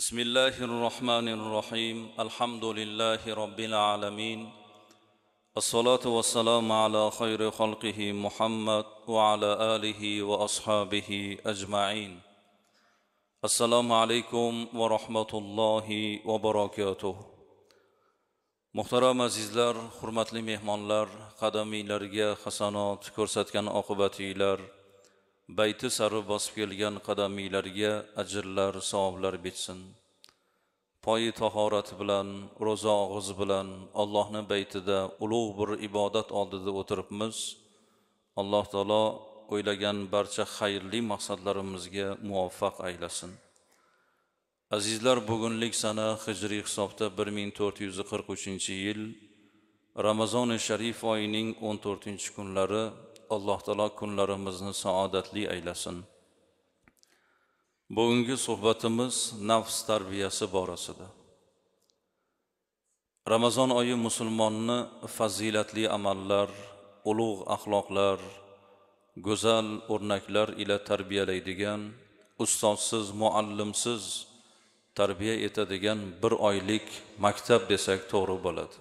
بسم الله الرحمن الرحيم الحمد لله رب العالمين الصلاة والسلام على خير خلقه محمد وعلى آله وأصحابه أجمعين السلام عليكم ورحمة الله وبركاته muhtaram azizlar hurmatli mehmonlar qadamiylarga hasanot ko'rsatgan oqibatinglar bayti sari bosib kelgan qadamiylarga ajrlar savoblar bitsin poyi tahorati bilan ro'za og'izi bilan allohni baytida ulug' bir ibodat oldida o'tiribmiz alloh taolo o'ylagan barcha xayrli maqsadlarimizga muvaffaq aylasin azizlar bugunlik sana hijriy hisobda bir ming to'rt yuz qirq uchinchi yil ramazoni sharif oyining o'n to'rtinchi kunlari alloh taolo kunlarimizni saodatli aylasin bugungi suhbatimiz nafs tarbiyasi borasida ramazon oyi musulmonni fazilatli amallar ulug' axloqlar go'zal o'rnaklar ila tarbiyalaydigan ustozsiz muallimsiz tarbiya etadigan bir oylik maktab desak to'g'ri bo'ladi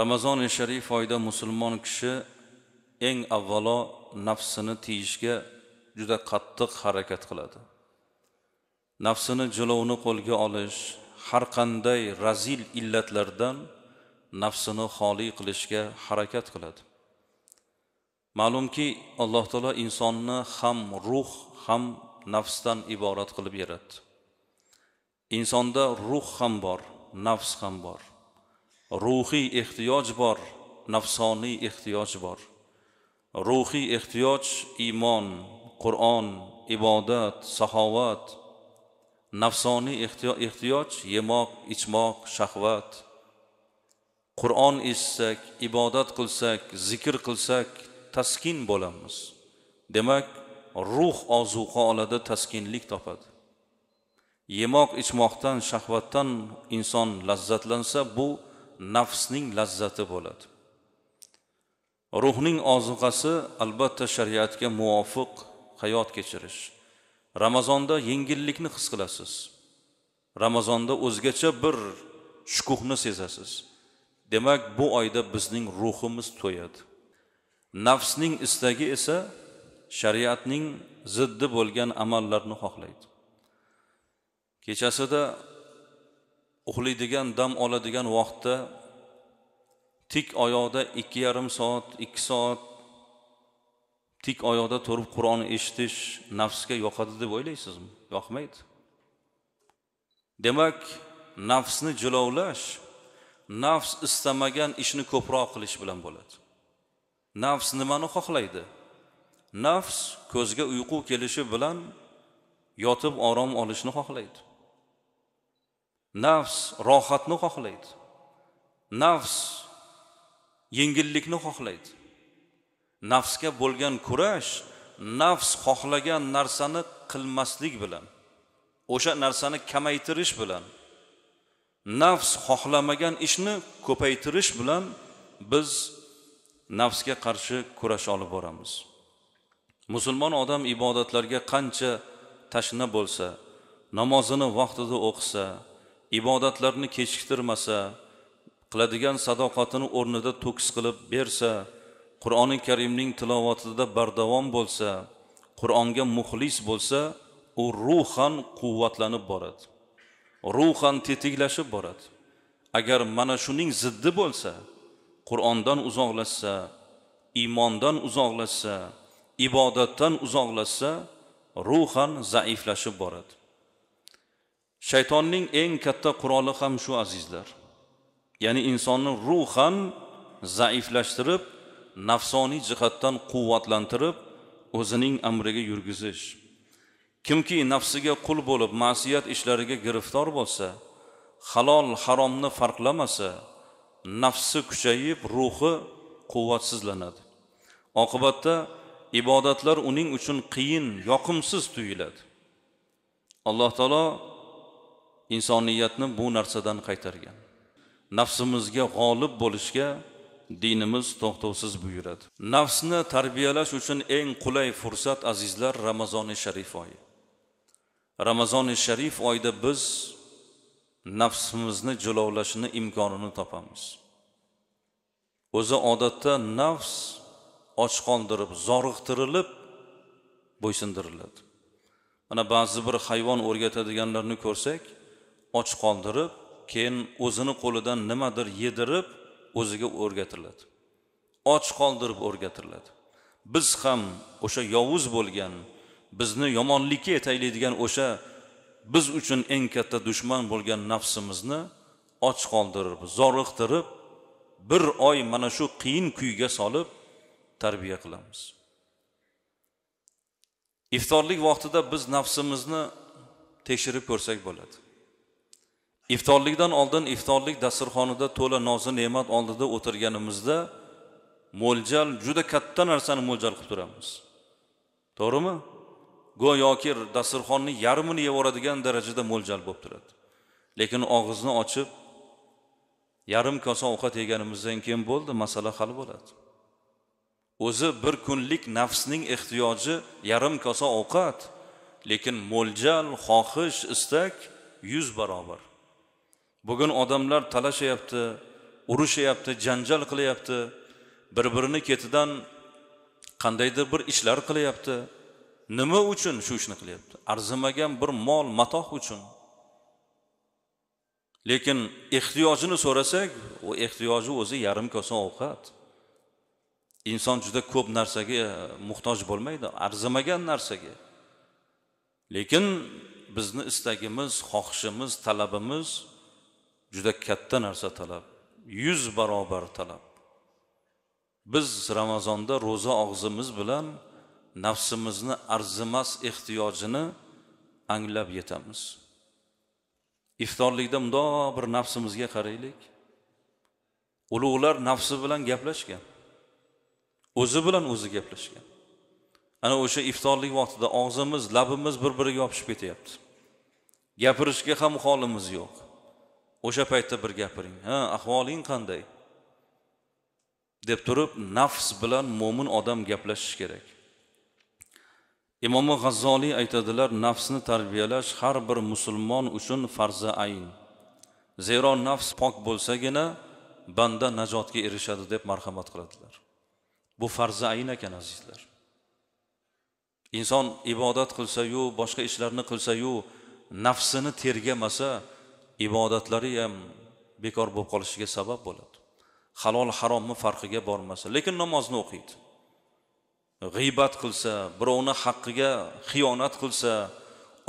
ramazoni sharif oyida musulmon kishi eng avvalo nafsini tiyishga juda qattiq harakat qiladi nafsini jilovni qo'lga olish har qanday razil illatlardan nafsini xoli qilishga harakat qiladi ma'lumki alloh taolo insonni ham ruh ham nafsdan iborat qilib yaratdi insonda ruh ham bor nafs ham bor ruhiy ehtiyoj bor nafsoniy ehtiyoj bor ruhiy ehtiyoj iymon qur'on ibodat saxovat nafsoniy ehtiyoj yemoq ichmoq shahvat qur'on eshitsak ibodat qilsak zikr qilsak taskin bo'lamiz demak ruh ozuqa oladi taskinlik topadi yemoq ichmoqdan shahvatdan inson lazzatlansa bu nafsning lazzati bo'ladi ruhning ozuqasi albatta shariatga muvofiq hayot kechirish ramazonda yengillikni his qilasiz ramazonda o'zgacha bir shukuhni sezasiz demak bu oyda bizning ruhimiz to'yadi nafsning istagi esa shariatning ziddi bo'lgan amallarni xohlaydi kechasida uxlaydigan dam oladigan vaqtda tik oyoqda ikki yarim soat ikki soat tik oyoqda turib qur'on eshitish nafsga yoqadi deb o'ylaysizmi yoqmaydi demak nafsni jilovlash nafs istamagan ishni ko'proq qilish bilan bo'ladi nafs nimani xohlaydi nafs ko'zga uyqu kelishi bilan yotib orom olishni xohlaydi nafs rohatni xohlaydi nafs yengillikni xohlaydi nafsga bo'lgan kurash nafs xohlagan narsani qilmaslik bilan o'sha narsani kamaytirish bilan nafs xohlamagan ishni ko'paytirish bilan biz nafsga qarshi kurash olib boramiz musulmon odam ibodatlarga qancha tashna bo'lsa namozini vaqtida o'qisa ibodatlarni kechiktirmasa qiladigan sadoqatini o'rnida to'kis qilib bersa qur'oni karimning tilovatida bardavom bo'lsa qur'onga muxlis bo'lsa u ruhan quvvatlanib boradi ruhan tetiklashib boradi agar mana shuning ziddi bo'lsa qur'ondan uzoqlashsa iymondan uzoqlashsa ibodatdan uzoqlashsa ruhan zaiflashib boradi shaytonning eng katta quroli ham shu azizlar ya'ni insonni ruhan zaiflashtirib nafsoniy jihatdan quvvatlantirib o'zining amriga yurgizish kimki nafsiga qul bo'lib ma'siyat ishlariga giriftor bo'lsa halol haromni farqlamasa nafsi kuchayib ruhi quvvatsizlanadi oqibatda ibodatlar uning uchun qiyin yoqimsiz tuyuladi alloh taolo insoniyatni bu narsadan qaytargan nafsimizga g'olib bo'lishga dinimiz to'xtovsiz buyuradi nafsni tarbiyalash uchun eng qulay fursat azizlar ramazoni sharif oyi ramazoni sharif oyida biz nafsimizni jilovlashni imkonini topamiz o'zi odatda nafs och qoldirib zoriqtirilib bo'ysundiriladi mana ba'zi bir hayvon o'rgatadiganlarni ko'rsak och qoldirib keyin o'zini qo'lidan nimadir yedirib o'ziga o'rgatiladi och qoldirib o'rgatiladi biz ham o'sha yovuz bo'lgan bizni yomonlikka yetaklaydigan o'sha biz uchun eng katta dushman bo'lgan nafsimizni och qoldirib zoriqtirib bir oy mana shu qiyin kuyga solib tarbiya qilamiz iftorlik vaqtida biz nafsimizni tekshirib ko'rsak bo'ladi iftorlikdan oldin iftorlik dasturxonida to'la nozi ne'mat oldida o'tirganimizda mo'ljal juda katta narsani mo'ljal qilib turamiz to'g'rimi go'yoki dasturxonni yarmini yuboradigan darajada mo'ljal bo'lib turadi lekin og'izni ochib yarim kosa ovqat yeganimizdan keyin bo'ldi masala hal bo'ladi o'zi bir kunlik nafsning ehtiyoji yarim kosa ovqat lekin mo'ljal xohish istak yuz barobar bugun odamlar talashyapti urushyapti janjal qilyapti bir birini ketidan qandaydir bir ishlar qilyapti nima uchun shu ishni qilyapti arzimagan bir mol matoh uchun lekin ehtiyojini so'rasak u ehtiyoji o'zi yarim kosa ovqat inson juda ko'p narsaga e, muhtoj bo'lmaydi arzimagan narsaga lekin bizni istagimiz xohishimiz talabimiz juda katta narsa talab yuz barobar talab biz ramazonda ro'za og'zimiz bilan nafsimizni arzimas ehtiyojini anglab yetamiz iftorlikda mundoq bir nafsimizga qaraylik ulug'lar nafsi bilan gaplashgan o'zi bilan o'zi gaplashgan ana o'sha iftorlik vaqtida og'zimiz labimiz bir biriga yopishib ketyapti gapirishga ham holimiz yo'q o'sha paytda bir gapiring ha ahvoling qanday deb turib nafs bilan mo'min odam gaplashishi kerak imom g'azzoliy aytadilar nafsni tarbiyalash har bir musulmon uchun farzi ayn zero nafs pok bo'lsagina banda najotga erishadi deb marhamat qiladilar bu farzi ayn ekan azizlar inson ibodat qilsayu boshqa ishlarni qilsayu nafsini tergamasa ibodatlari ham bekor bo'lib qolishiga sabab bo'ladi halol haromni farqiga bormasa lekin namozni o'qiydi g'iybat qilsa birovni haqqiga xiyonat qilsa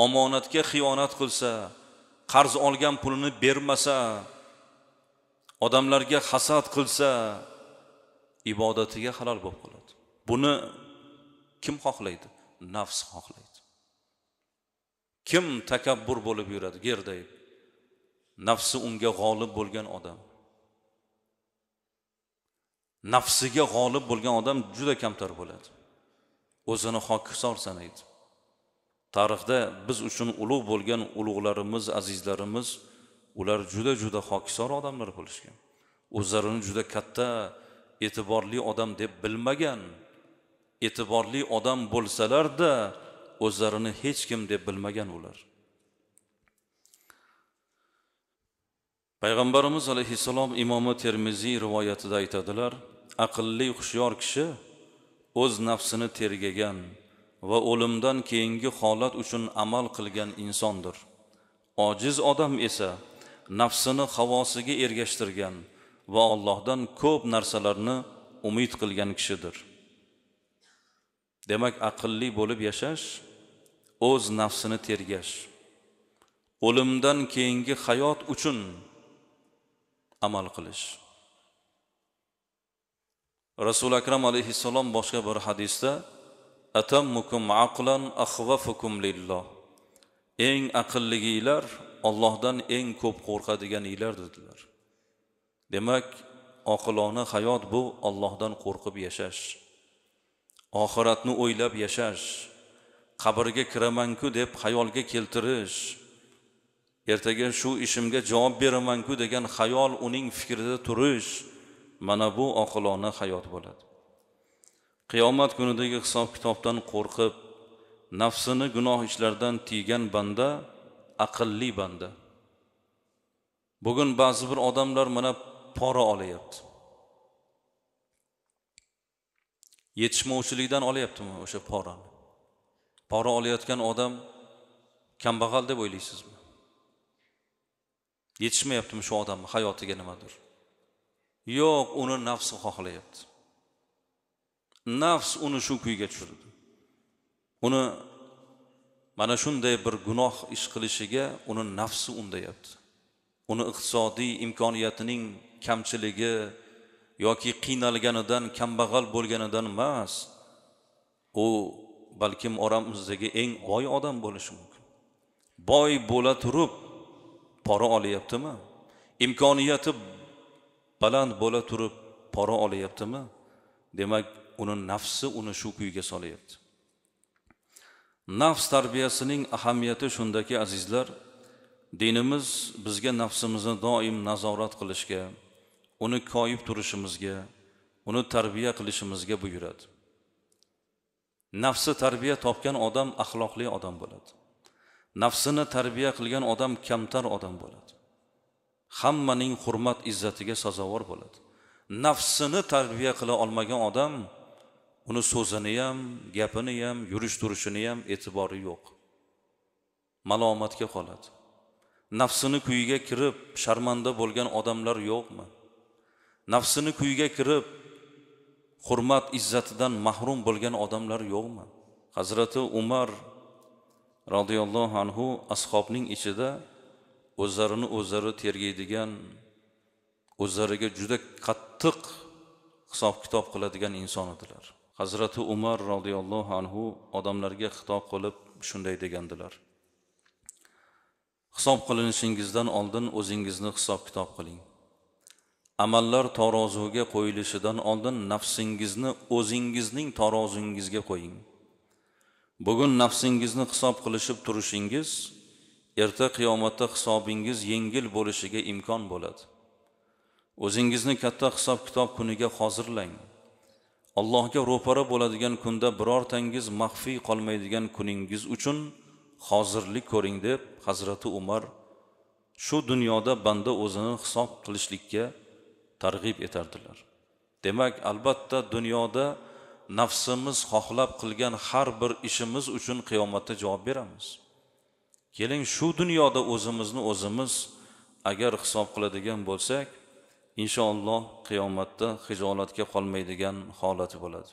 omonatga xiyonat qilsa qarz olgan pulini bermasa odamlarga hasad qilsa ibodatiga halol bo'lib qoladi buni kim xohlaydi nafs xohlaydi kim takabbur bo'lib yuradi gerdayib nafsi unga g'olib bo'lgan odam nafsiga g'olib bo'lgan odam juda kamtar bo'ladi o'zini hokisor sanaydi tarixda biz uchun ulug' bo'lgan ulug'larimiz azizlarimiz ular juda juda hokisor odamlar bo'lishgan o'zlarini juda katta e'tiborli odam deb bilmagan e'tiborli odam bo'lsalarda o'zlarini hech kim deb bilmagan ular payg'ambarimiz alayhissalom imomi termiziy rivoyatida aytadilar aqlli hushyor kishi o'z nafsini tergagan va o'limdan keyingi holat uchun amal qilgan insondir ojiz odam esa nafsini havosiga ergashtirgan va allohdan ko'p narsalarni umid qilgan kishidir demak aqlli bo'lib yashash o'z nafsini tergash o'limdan keyingi hayot uchun amal qilish rasuli akram alayhissalom boshqa bir hadisda atammukum aqlan axvafukum lilloh eng aqlliginglar ollohdan eng ko'p qo'rqadiganinglar dedilar demak oqilona hayot bu ollohdan qo'rqib yashash oxiratni o'ylab yashash qabrga kiramanku deb xayolga keltirish ertaga shu ishimga javob beramanku degan xayol uning fikrida turish mana bu oqilona hayot bo'ladi qiyomat kunidagi hisob kitobdan qo'rqib nafsini gunoh ishlardan tiygan banda aqlli banda bugun ba'zi bir odamlar mana pora olyapti yetishmovchilikdan olyaptimi o'sha porani pora olayotgan odam kambag'al deb o'ylaysizmi yetishmayaptimi shu odamni hayotiga nimadir yo'q uni nafsi xohlayapti nafs uni shu kuyga tushirdi uni mana shunday bir gunoh ish qilishiga uni nafsi undayapti uni iqtisodiy imkoniyatining kamchiligi yoki qiynalganidan kambag'al bo'lganidan emas u balkim oramizdagi eng boy odam bo'lishi mumkin boy bo'la turib pora olyaptimi imkoniyati baland bo'la turib pora olyaptimi demak uni nafsi uni shu kuyga solyapti nafs tarbiyasining ahamiyati shundaki azizlar dinimiz bizga nafsimizni doim nazorat qilishga uni koyib turishimizga uni tarbiya qilishimizga buyuradi nafsi tarbiya topgan odam axloqli odam bo'ladi nafsini tarbiya qilgan odam kamtar odam bo'ladi hammaning hurmat izzatiga sazovor bo'ladi nafsini tarbiya qila olmagan odam uni so'zini ham gapini ham yurish turishini ham e'tibori yo'q malomatga qoladi nafsini kuyiga kirib sharmanda bo'lgan odamlar yo'qmi nafsini kuyiga kirib hurmat izzatidan mahrum bo'lgan odamlar yo'qmi hazrati umar roziyallohu anhu ashobning ichida o'zlarini o'zlari tergaydigan o'zlariga juda qattiq hisob kitob qiladigan inson edilar hazrati umar roziyallohu anhu odamlarga xitob qilib shunday degandilar hisob qilinishingizdan oldin o'zingizni hisob kitob qiling amallar tarozuga qo'yilishidan oldin nafsingizni o'zingizning tarozingizga qo'ying bugun nafsingizni hisob qilishib turishingiz erta qiyomatda hisobingiz yengil bo'lishiga imkon bo'ladi o'zingizni katta hisob kitob kuniga hozirlang allohga ro'para bo'ladigan kunda birortangiz maxfiy qolmaydigan kuningiz uchun hozirlik ko'ring deb hazrati umar shu dunyoda banda o'zini hisob qilishlikka targ'ib etardilar demak albatta dunyoda nafsimiz xohlab qilgan har bir ishimiz uchun qiyomatda javob beramiz keling shu dunyoda o'zimizni o'zimiz agar hisob qiladigan bo'lsak inshaalloh qiyomatda hijolatga qolmaydigan holat bo'ladi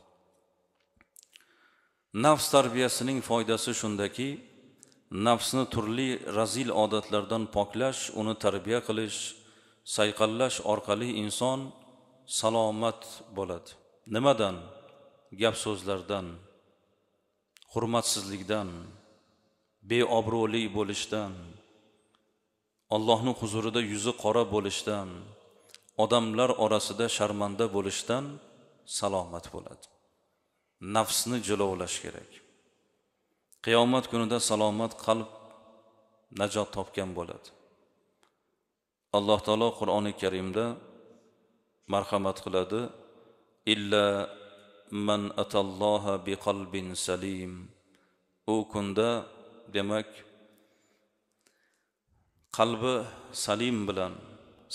nafs tarbiyasining foydasi shundaki nafsni turli razil odatlardan poklash uni tarbiya qilish sayqallash orqali inson salomat bo'ladi nimadan gap so'zlardan hurmatsizlikdan beobro'li bo'lishdan allohni huzurida yuzi qora bo'lishdan odamlar orasida sharmanda bo'lishdan salomat bo'ladi nafsni jilovlash kerak qiyomat kunida salomat qalb najot topgan bo'ladi alloh taolo qur'oni karimda marhamat qiladi illa man atalloha qalbin salim u kunda demak qalbi salim bilan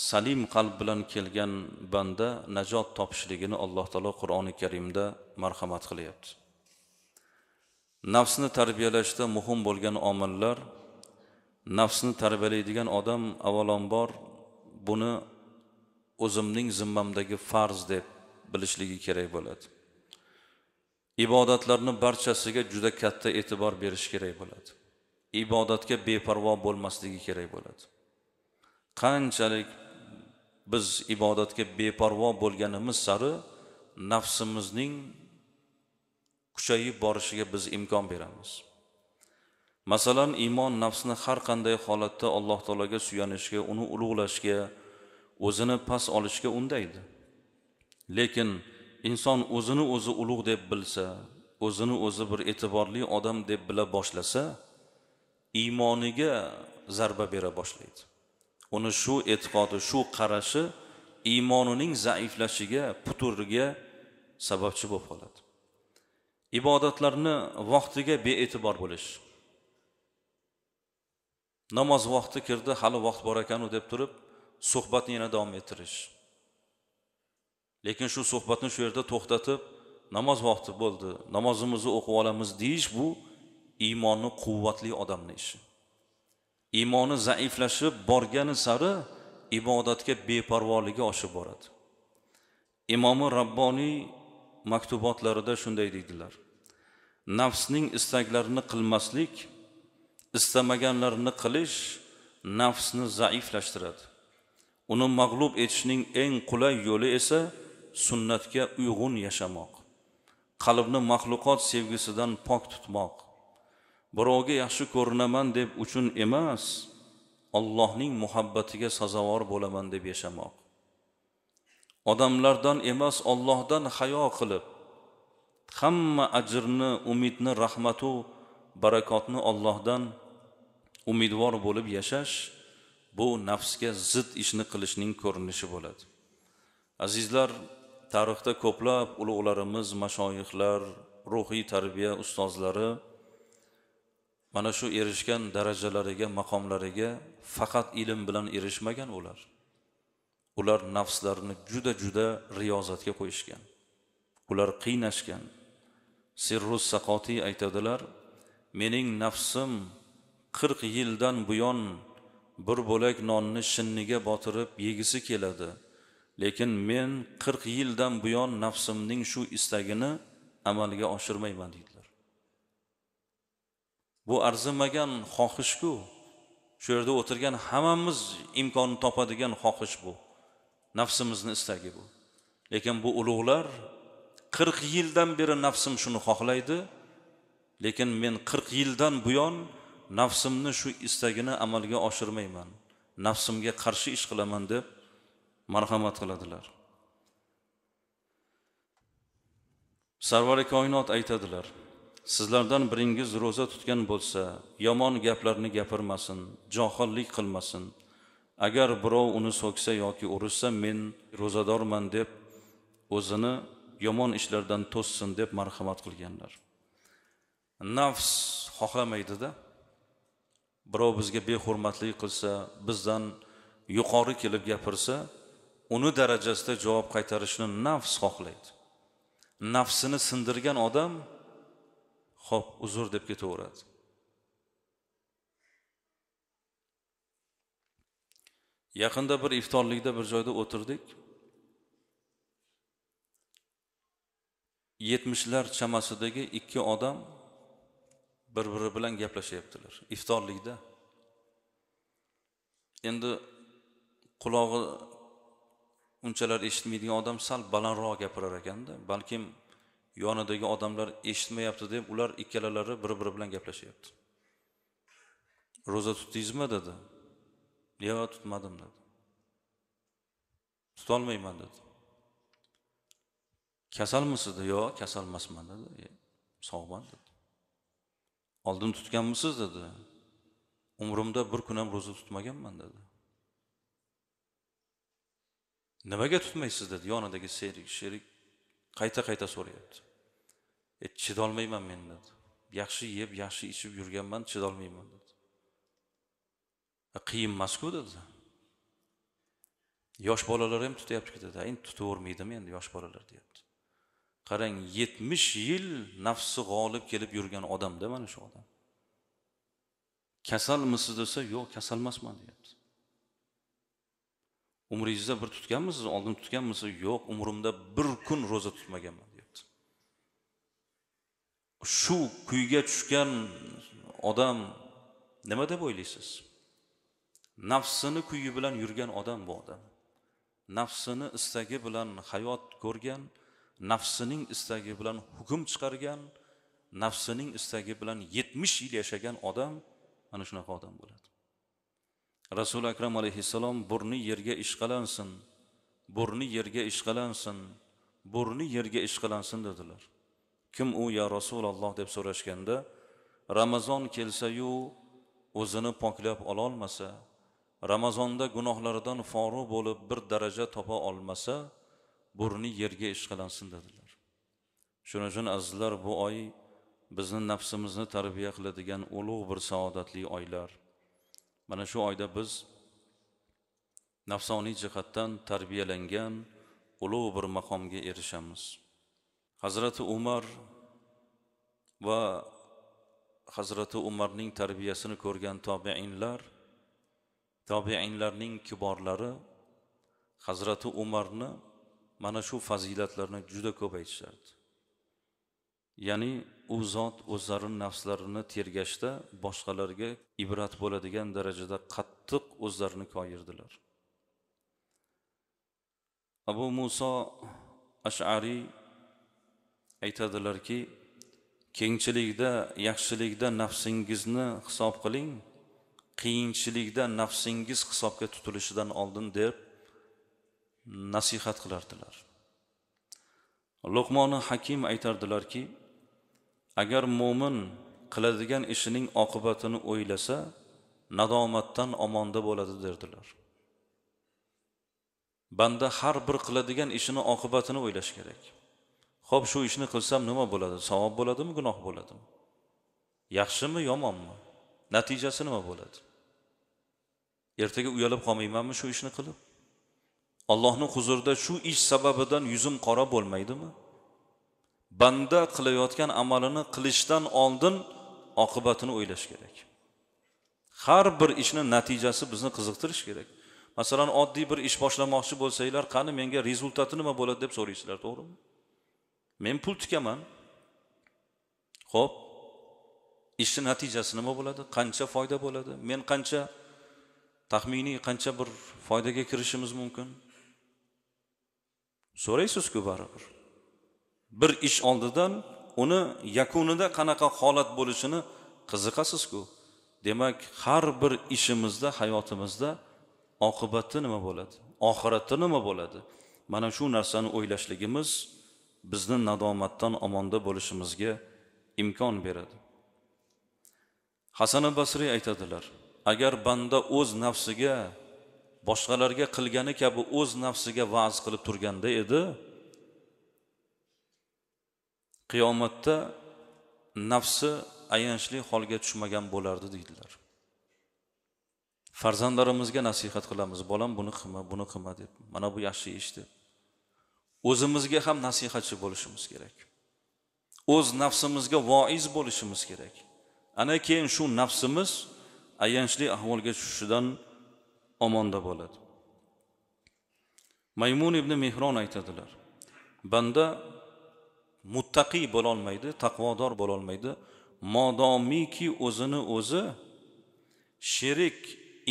salim qalb bilan kelgan banda najot topishligini alloh taolo qur'oni karimda marhamat qilyapti nafsni tarbiyalashda muhim bo'lgan omillar nafsni tarbiyalaydigan odam avvalambor buni o'zimning zimmamdagi farz deb bilishligi kerak bo'ladi ibodatlarni barchasiga juda katta e'tibor berish kerak bo'ladi ibodatga beparvo bo'lmasligi kerak bo'ladi qanchalik biz ibodatga beparvo bo'lganimiz sari nafsimizning kuchayib borishiga biz imkon beramiz masalan iymon nafsni har qanday holatda alloh taologa suyanishga uni ulug'lashga o'zini past olishga undaydi lekin inson o'zini o'zi ulug' deb bilsa o'zini o'zi bir e'tiborli odam deb bila boshlasa iymoniga zarba bera boshlaydi uni shu e'tiqodi shu qarashi iymonining zaiflashiga puturiga sababchi bo'lib qoladi ibodatlarni vaqtiga bee'tibor bo'lish namoz vaqti kirdi hali vaqt bor ekanu deb turib suhbatni yana davom ettirish lekin shu suhbatni shu yerda to'xtatib namoz vaqti bo'ldi namozimizni o'qib olamiz deyish bu iymonni quvvatli odamni ishi iymoni zaiflashib borgani sari ibodatga beparvoligi oshib boradi imomi rabboniy maktubotlarida shunday deydilar nafsning istaklarini qilmaslik istamaganlarni qilish nafsni zaiflashtiradi uni mag'lub etishning eng qulay yo'li esa sunnatga uyg'un yashamoq qalbni maxluqot sevgisidan pok tutmoq birovga yaxshi ko'rinaman deb uchun emas allohning muhabbatiga sazovor bo'laman deb yashamoq odamlardan emas ollohdan hayo qilib hamma ajrni umidni rahmatu barakotni ollohdan umidvor bo'lib yashash bu nafsga zid ishni qilishning ko'rinishi bo'ladi azizlar tarixda ko'plab ulug'larimiz mashoyihlar ruhiy tarbiya ustozlari mana shu erishgan darajalariga maqomlariga faqat ilm bilan erishmagan ular ular nafslarini juda juda riyozatga qo'yishgan ular qiynashgan sirru saqotiy aytadilar mening nafsim qirq yildan buyon bir bo'lak nonni shinniga botirib yegisi keladi lekin men qirq yildan buyon nafsimning shu istagini amalga oshirmayman deydilar bu arzimagan xohishku shu yerda o'tirgan hammamiz imkon topadigan xohish bu nafsimizni istagi bu lekin bu ulug'lar qirq yildan beri nafsim shuni xohlaydi lekin men qirq yildan buyon nafsimni shu istagini amalga oshirmayman nafsimga qarshi ish qilaman deb marhamat qiladilar sarvari koinot aytadilar sizlardan biringiz ro'za tutgan bo'lsa yomon gaplarni gapirmasin johillik qilmasin agar birov uni so'ksa yoki urishsa men ro'zadorman deb o'zini yomon ishlardan to'ssin deb marhamat qilganlar nafs xohlamaydida birov bizga behurmatlik qilsa bizdan yuqori kelib gapirsa uni darajasida javob qaytarishni nafs xohlaydi nafsini sindirgan odam ho'p uzr deb ketaveradi yaqinda bir iftorlikda bir joyda o'tirdik yetmishlar chamasidagi ikki odam bir biri bilan gaplashyaptilar iftorlikda endi qulog'i unchalar eshitmaydigan odam sal balandroq gapirar ekanda balkim yonidagi odamlar eshitmayapti deb ular ikkalalari bir biri bilan gaplashyapti ro'za tutdingizmi dedi yo'q tutmadim dedi tutolmayman dedi kasalmisiz dedi yo'q kasal emasman dedi e, sog'man dedi oldin tutganmisiz dedi umrimda bir kun ham ro'za tutmaganman dedi nimaga tutmaysiz dedi yonidagi sherik sherik qayta qayta so'rayapti e chidolmayman men dedi yaxshi yeb yaxshi ichib yurganman chidolmayman dedi e, qiyin emasku dedi yosh bolalar ham tutyaptiku dedi endi tutavermaydimi endi yosh bolalar deyapti qarang yetmish yil nafsi g'olib kelib yurgan odamda mana shu odam kasalmisiz desa yo'q kasal emasman deyapti umringizda bir tutganmisiz oldin tutganmisiz yo'q umrimda bir kun ro'za tutmaganman deyapti shu kuyga tushgan odam nima deb o'ylaysiz nafsini kuyi bilan yurgan odam bu odam nafsini istagi bilan hayot ko'rgan nafsining istagi bilan hukm chiqargan nafsining istagi bilan yetmish yil yashagan odam ana shunaqa odam bo'ladi rasuli akram alayhissalom burni yerga ishqalansin burni yerga ishqalansin burni yerga ishqalansin dedilar kim u ya rasululloh deb so'rashganda ramazon kelsayu o'zini poklab ololmasa ramazonda gunohlardan foru bo'lib bir daraja topa olmasa burni yerga ishqalansin dedilar shuning uchun azizlar bu oy bizni nafsimizni tarbiya qiladigan ulug' bir saodatli oylar mana shu oyda biz nafsoniy jihatdan tarbiyalangan ulug' bir maqomga erishamiz hazrati umar va hazrati umarning tarbiyasini ko'rgan tobeinlar tobeinlarning kiborlari hazrati umarni mana shu fazilatlarni juda ko'p aytishardi ya'ni u zot o'zlarini nafslarini tergashda boshqalarga ibrat bo'ladigan darajada qattiq o'zlarini koyirdilar abu muso ashariy aytadilarki kengchilikda yaxshilikda nafsingizni hisob qiling qiyinchilikda nafsingiz hisobga tutilishidan oldin deb nasihat qilardilar luqmoni hakim aytardilarki agar mo'min qiladigan ishining oqibatini o'ylasa nadomatdan omonda bo'ladi derdilar banda har bir qiladigan ishini oqibatini o'ylash kerak ho'p shu ishni qilsam nima bo'ladi savob bo'ladimi gunoh bo'ladimi yaxshimi yomonmi natijasi nima bo'ladi ertaga uyalib qolmaymanmi shu ishni qilib allohni huzurida shu ish sababidan yuzim qora bo'lmaydimi banda qilayotgan amalini qilishdan oldin oqibatini o'ylash kerak har bir ishni natijasi bizni qiziqtirish kerak masalan oddiy bir ish boshlamoqchi bo'lsanglar qani menga rezultati nima bo'ladi deb so'raysizlar to'g'rimi men pul tikaman ho'p ishni natijasi nima bo'ladi qancha foyda bo'ladi men qancha taxminiy qancha bir foydaga kirishimiz mumkin so'raysizku baribir bir ish oldidan uni yakunida qanaqa holat bo'lishini qiziqasizku demak har bir ishimizda hayotimizda oqibati nima bo'ladi oxiratda nima bo'ladi mana shu narsani o'ylashligimiz bizni nadomatdan omonda bo'lishimizga imkon beradi hasan basriy aytadilar agar banda o'z nafsiga boshqalarga qilgani kabi o'z nafsiga va'z qilib turganda edi qiyomatda nafsi ayanchli holga tushmagan bo'lardi deydilar farzandlarimizga nasihat qilamiz bolam buni qilma buni qilma deb mana bu yaxshi ish deb o'zimizga ham nasihatchi bo'lishimiz kerak o'z nafsimizga voiz bo'lishimiz kerak ana keyin shu nafsimiz ayanchli ahvolga tushishidan omonda bo'ladi maymun ibn mehron aytadilar banda muttaqiy bo'lolmaydi taqvodor bo'lolmaydi modomiki o'zini o'zi sherik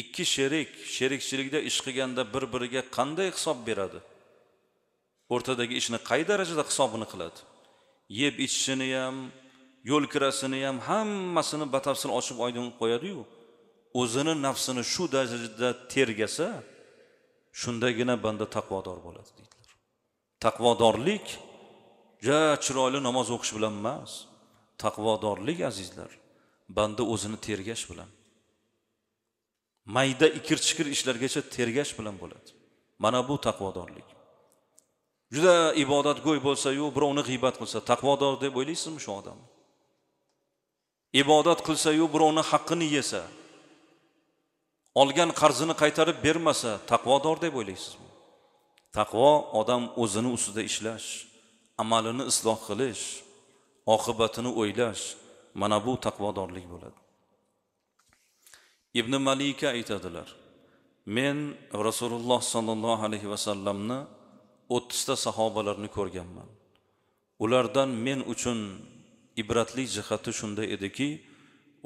ikki sherik sherikchilikda ish qilganda bir biriga qanday hisob beradi o'rtadagi ishni qay darajada hisobini qiladi yeb ichishini ham yo'l kirasini ham hammasini batafsil ochib oydin qilib qo'yadiyu o'zini nafsini shu darajada tergasa shundagina banda taqvodor bo'ladi deydilar taqvodorlik ja chiroyli namoz o'qish bilan emas taqvodorlik azizlar banda o'zini tergash bilan mayda ikir chikir ishlargacha tergash bilan bo'ladi mana bu taqvodorlik juda ibodatgo'y bo'lsayu birovni g'iybat qilsa taqvodor deb o'ylaysizmi shu odamni ibodat qilsayu birovni haqqini yesa olgan qarzini qaytarib bermasa taqvodor deb o'ylaysizmi taqvo odam o'zini ustida ishlash amalini isloh qilish oqibatini o'ylash mana bu taqvodorlik bo'ladi ibn malika aytadilar men rasululloh sollallohu alayhi vasallamni o'ttizta sahobalarni ko'rganman ulardan men uchun ibratli jihati shunda ediki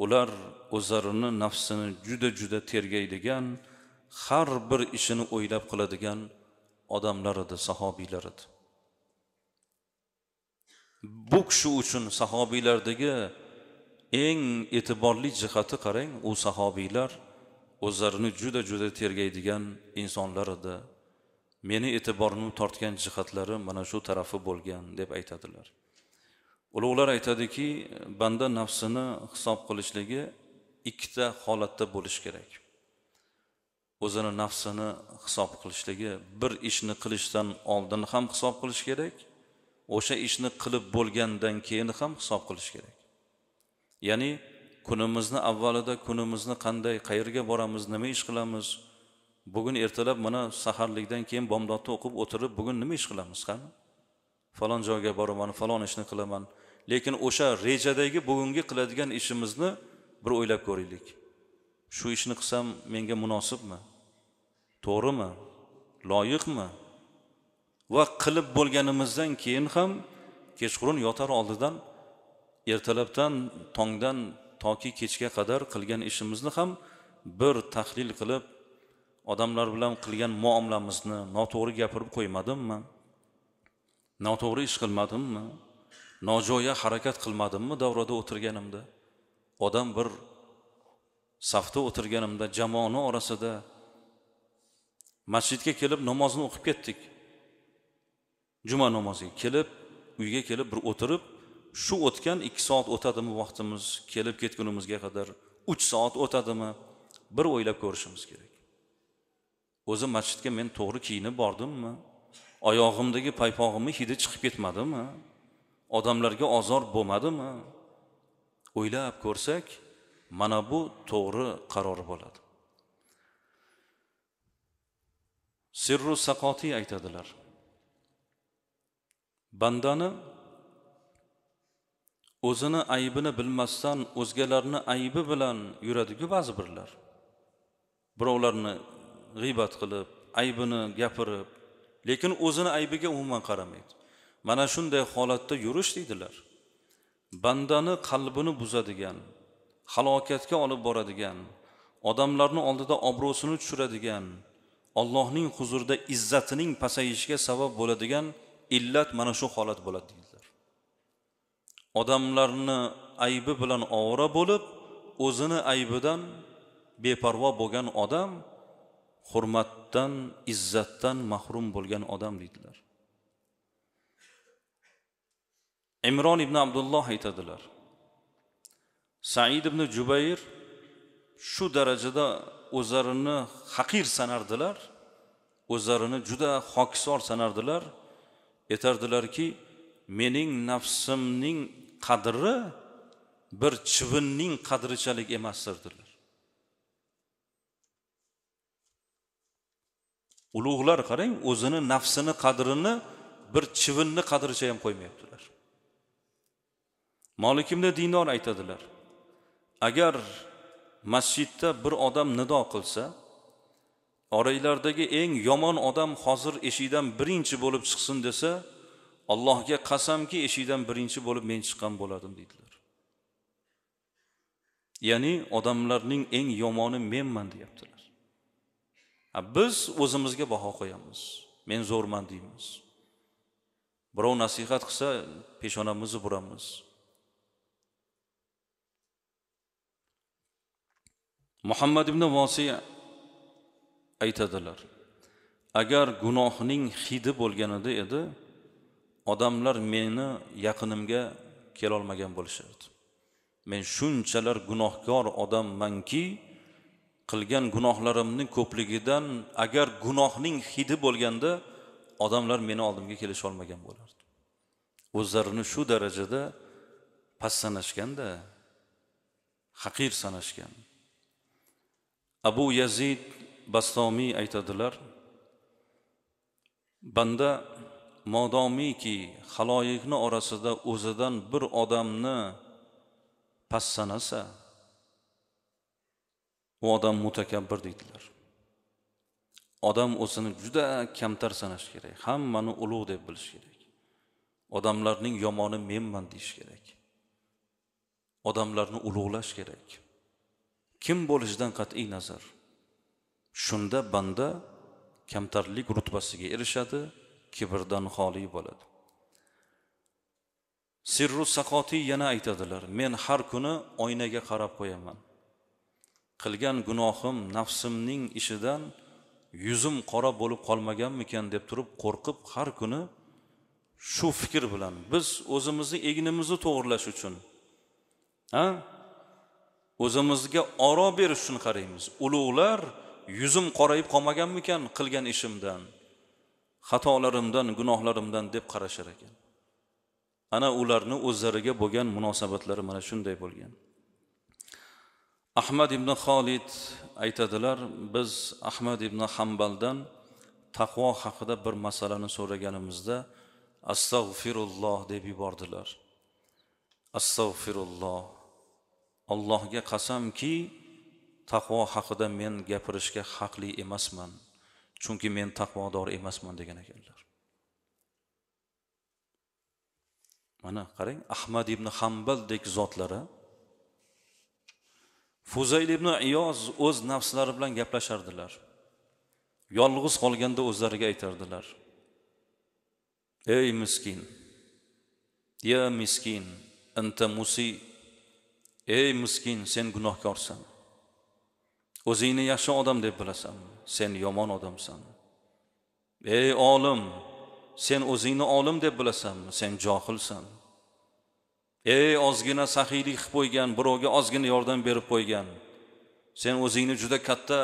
ular o'zlarini nafsini juda juda tergaydigan har bir ishini o'ylab qiladigan odamlar edi sahobiylar edi bu kishi uchun sahobiylardagi eng e'tiborli jihati qarang u sahobiylar o'zlarini juda juda tergaydigan insonlar edi meni e'tiborimni tortgan jihatlari mana shu tarafi bo'lgan deb aytadilar ulug'lar aytadiki banda nafsini hisob qilishligi ikkita holatda bo'lishi kerak o'zini nafsini hisob qilishligi bir ishni qilishdan oldin ham hisob qilish kerak o'sha ishni qilib bo'lgandan keyin ham hisob qilish kerak ya'ni kunimizni avvalida kunimizni qanday qayerga boramiz nima ish qilamiz bugun ertalab mana saharlikdan keyin bomdodni o'qib o'tirib bugun nima ish qilamiz qani falon joyga boraman falon ishni qilaman lekin o'sha rejadagi bugungi qiladigan ishimizni bir o'ylab ko'raylik shu ishni qilsam menga munosibmi to'g'rimi loyiqmi va qilib bo'lganimizdan keyin ham kechqurun yotar oldidan ertalabdan tongdan toki kechga qadar qilgan ishimizni ham bir tahlil qilib odamlar bilan qilgan muomalamizni noto'g'ri gapirib qo'ymadimmi noto'g'ri ish qilmadimmi nojo'ya harakat qilmadimmi davrada o'tirganimda odam bir safda o'tirganimda jamoani orasida masjidga kelib namozni o'qib ketdik juma namoziga kelib uyga kelib bir o'tirib shu o'tgan ikki soat o'tadimi vaqtimiz kelib ketgunimizga qadar uch soat o'tadimi bir o'ylab ko'rishimiz kerak o'zi masjidga men to'g'ri kiyinib bordimmi oyog'imdagi paypog'imni hidi chiqib ketmadimi odamlarga ozor bo'lmadimi o'ylab ko'rsak mana bu to'g'ri qaror bo'ladi sirru saqotiy aytadilar bandani o'zini aybini bilmasdan o'zgalarni aybi bilan yuradiku ba'zi birlar birovlarni g'iybat qilib aybini gapirib lekin o'zini aybiga umuman qaramaydi mana shunday holatda yurish deydilar bandani qalbini buzadigan halokatga olib boradigan odamlarni oldida obro'sini tushiradigan ollohning huzurida izzatining pasayishiga sabab bo'ladigan illat mana shu holat bo'ladi deydilar odamlarni aybi bilan ovora bo'lib o'zini aybidan beparvo bo'lgan odam hurmatdan izzatdan mahrum bo'lgan odam deydilar imron ibn abdulloh aytadilar said ibn jubayr shu darajada o'zlarini haqir sanardilar o'zlarini juda hokisor sanardilar aytardilarki mening nafsimning qadri bir chivinning qadrichalik emasdir dedilar ulug'lar qarang o'zini nafsini qadrini bir chivinni qadricha ham qo'ymayaptilar molikimda dinor aytadilar agar masjidda bir odam nido qilsa oranglardagi eng yomon odam hozir eshikdan birinchi bo'lib chiqsin desa allohga qasamki eshikdan birinchi bo'lib men chiqqan bo'ladim deydilar ya'ni odamlarning eng yomoni menman deyaptilar biz o'zimizga baho qo'yamiz men zo'rman deymiz birov nasihat qilsa peshonamizni buramiz muhammad ibn vosiy aytadilar agar gunohning hidi bo'lganida edi odamlar meni yaqinimga kelolmagan bo'lishardi men shunchalar gunohkor odammanki qilgan gunohlarimni ko'pligidan agar gunohning hidi bo'lganda odamlar meni oldimga kelisholmagan bo'lardi o'zlarini shu darajada past sanashganda haqir sanashgan abu yazid bassomiy aytadilar banda modomiki haloyiqni orasida o'zidan bir odamni past sanasa u odam mutakabbir deydilar odam o'zini juda kamtar sanash kerak hammani ulug' deb bilish kerak odamlarning yomoni menman deyish kerak odamlarni ulug'lash kerak kim bo'lishidan qat'iy nazar shunda banda kamtarlik rutbasiga erishadi kibrdan xoli bo'ladi sirru saqotiy yana aytadilar men har kuni oynaga qarab qo'yaman qilgan gunohim nafsimning ishidan yuzim qora bo'lib qolmaganmikan deb turib qo'rqib har kuni shu fikr bilan biz o'zimizni egnimizni to'g'irlash uchun o'zimizga oro berish uchun qaraymiz ulug'lar yuzim qorayib qolmaganmikan qilgan ishimdan xatolarimdan gunohlarimdan deb qarashar ekan ana ularni o'zlariga bo'lgan munosabatlari mana shunday bo'lgan ahmad ibn xolid aytadilar biz ahmad ibn hambaldan taqvo haqida bir masalani so'raganimizda astag'firulloh deb yubordilar astag'firulloh allohga qasamki taqvo haqida men gapirishga haqli emasman chunki men taqvodor emasman degan ekanlar mana qarang ahmad ibn hambaldek zotlari fuzayl ibn iyoz o'z nafslari bilan gaplashardilar yolg'iz qolganda o'zlariga aytardilar ey miskin ya miskin anta musi ey miskin sen gunohkorsan o'zingni yaxshi odam deb bilasan sen yomon odamsan ey olim sen o'zingni olim deb bilasanmi sen johilsan ey ozgina saxiylik qilib qo'ygan birovga ozgina yordam berib qo'ygan sen o'zingni juda katta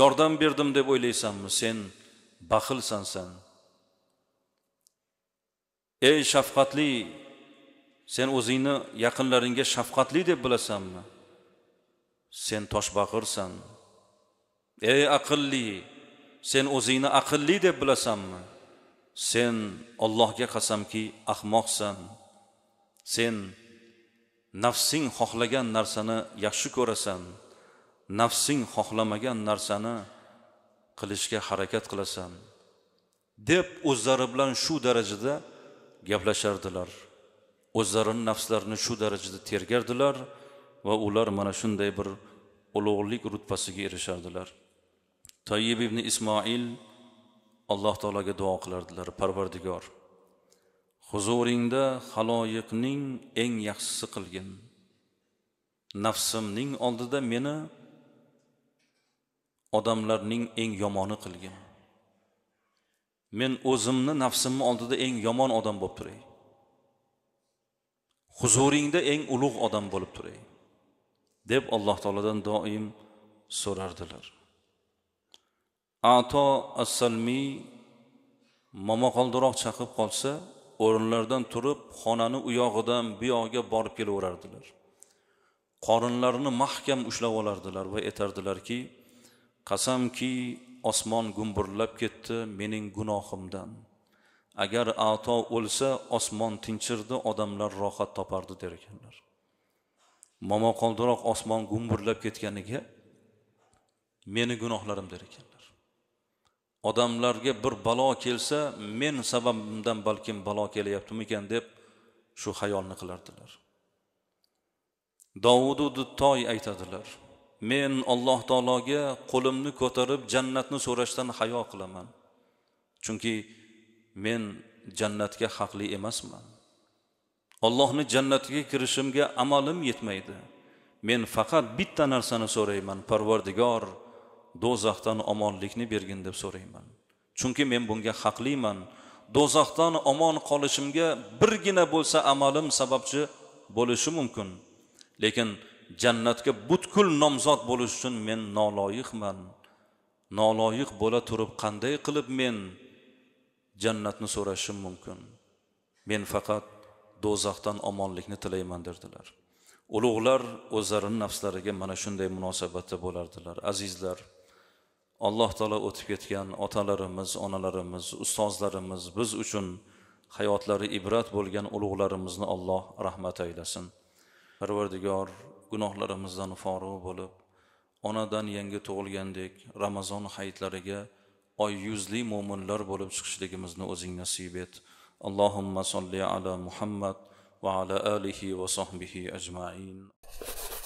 yordam berdim deb o'ylaysanmi sen baxilsan san ey shafqatli sen o'zingni yaqinlaringga shafqatli deb bilasanmi sen toshbaqirsan ey aqlli sen o'zingni aqlli deb bilasanmi sen ollohga qasamki ahmoqsan sen nafsing xohlagan narsani yaxshi ko'rasan nafsing xohlamagan narsani qilishga harakat qilasan deb o'zlari bilan shu darajada gaplashardilar o'zlarini nafslarini shu darajada tergardilar va ular mana shunday bir ulug'lik rutbasiga erishardilar toyib ibn ismoil alloh taologa duo qilardilar parvardigor huzuringda haloyiqning eng yaxshisi qilgin nafsimning oldida meni odamlarning eng yomoni qilgin men o'zimni nafsimni oldida eng yomon odam bo'lib turay huzuringda eng ulug' odam bo'lib turay deb alloh taolodan doim so'rardilar ato assalmiy momaqoldiroq chaqib qolsa o'rinlaridan turib xonani u yog'idan bu yog'iga borib kelaverardilar qorinlarini mahkam ushlab olardilar va aytardilarki qasamki osmon gumburlab ketdi mening gunohimdan agar ato o'lsa osmon tinchirdi odamlar rohat topardi der ekanlar momaqoldiroq osmon gumburlab ketganiga meni gunohlarim der ekan odamlarga bir balo kelsa men sababimdan balkim balo kelyaptimikan deb shu xayolni qilardilar dovudu dutoy aytadilar men alloh taologa qo'limni ko'tarib jannatni so'rashdan hayo qilaman chunki men jannatga haqli emasman ollohni jannatiga kirishimga amalim yetmaydi men faqat bitta narsani so'rayman parvardigor do'zaxdan omonlikni bergin deb so'rayman chunki men bunga haqliman do'zaxdan omon qolishimga birgina bo'lsa amalim sababchi bo'lishi mumkin lekin jannatga butkul nomzod bo'lish uchun men noloyiqman noloyiq bo'la turib qanday qilib men jannatni so'rashim mumkin men faqat do'zaxdan omonlikni tilayman derdilar ulug'lar o'zlarini nafslariga mana shunday munosabatda bo'lardilar azizlar alloh taolo o'tib ketgan otalarimiz onalarimiz ustozlarimiz biz uchun hayotlari ibrat bo'lgan ulug'larimizni alloh rahmat aylasin parvardigor gunohlarimizdan forig' bo'lib onadan yangi tug'ilgandek ramazon hayitlariga oy yuzli mo'minlar bo'lib chiqishligimizni o'zing nasib et allohimma solli ala muhammad va ala alihi va sohbihi ajmain